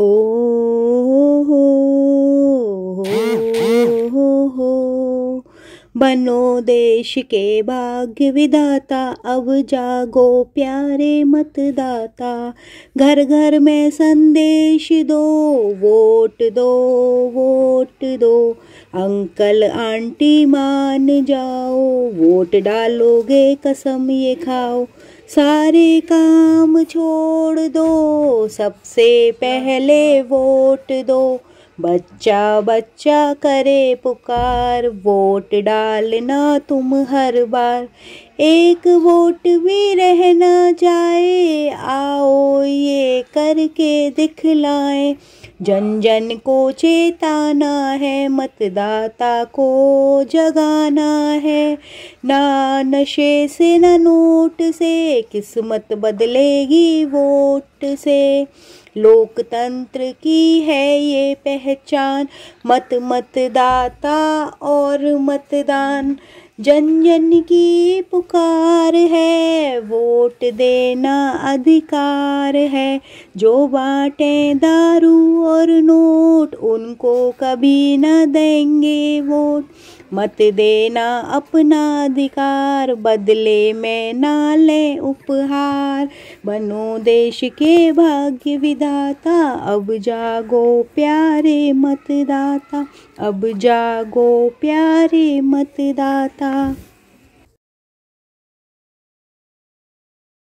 हो हो बनो देश के भाग्य विधाता अब जागो प्यारे मतदाता घर घर में संदेश दो वोट दो वोट दो अंकल आंटी मान जाओ वोट डालोगे कसम ये खाओ सारे काम छोड़ दो सबसे पहले वोट दो बच्चा बच्चा करे पुकार वोट डालना तुम हर बार एक वोट भी रहना जाए आ करके दिखलाए जन जन को चेताना है मतदाता को जगाना है ना नशे से न नोट से किस्मत बदलेगी वोट से लोकतंत्र की है ये पहचान मत मतदाता और मतदान जन जन की पुकार है बांट देना अधिकार है जो बांटे दारू और नोट उनको कभी न देंगे वोट मत देना अपना अधिकार बदले में ना ले उपहार बनो देश के भाग्य विधाता अब जागो प्यारे मतदाता अब जागो प्यारे मतदाता